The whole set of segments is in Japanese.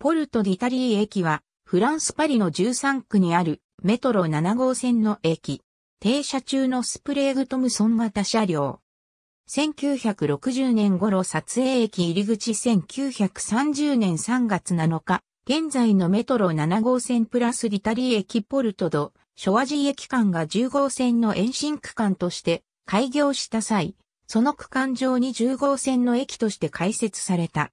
ポルト・ディタリー駅は、フランス・パリの13区にあるメトロ7号線の駅。停車中のスプレーグ・トムソン型車両。1960年頃撮影駅入り口1930年3月7日、現在のメトロ7号線プラスディタリー駅ポルトド、ショワジー駅間が10号線の延伸区間として開業した際、その区間上に10号線の駅として開設された。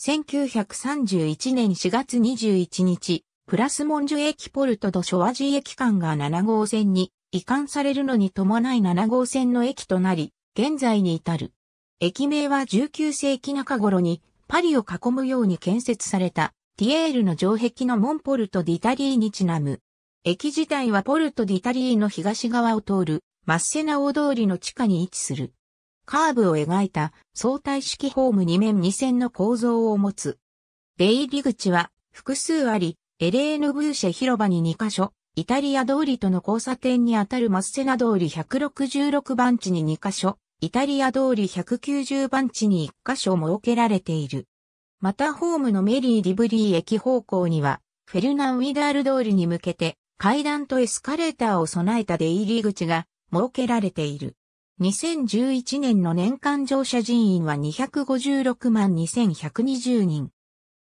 1931年4月21日、プラスモンジュ駅ポルトドショワジー駅間が7号線に移管されるのに伴い7号線の駅となり、現在に至る。駅名は19世紀中頃にパリを囲むように建設されたティエールの城壁のモンポルト・ディタリーにちなむ。駅自体はポルト・ディタリーの東側を通るマッセナ大通りの地下に位置する。カーブを描いた相対式ホーム2面2線の構造を持つ。出入り口は複数あり、エレーヌ・ブーシェ広場に2カ所、イタリア通りとの交差点にあたるマッセナ通り166番地に2カ所、イタリア通り190番地に1カ所設けられている。またホームのメリー・ディブリー駅方向には、フェルナン・ウィダール通りに向けて、階段とエスカレーターを備えた出入り口が設けられている。2011年の年間乗車人員は256万2120人。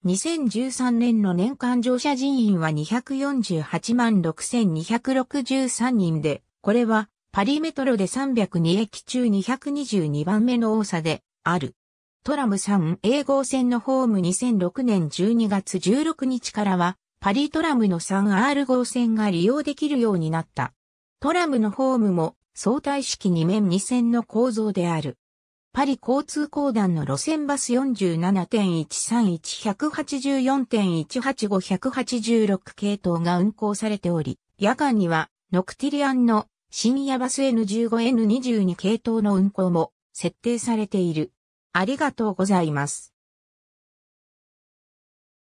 2013年の年間乗車人員は248万6263人で、これはパリメトロで302駅中222番目の多さである。トラム3 A 号線のホーム2006年12月16日からは、パリトラムの 3R 号線が利用できるようになった。トラムのホームも相対式2面2線の構造である。パリ交通公団の路線バス47.131184.185186系統が運行されており、夜間にはノクティリアンの深夜バス N15N22 系統の運行も設定されている。ありがとうございます。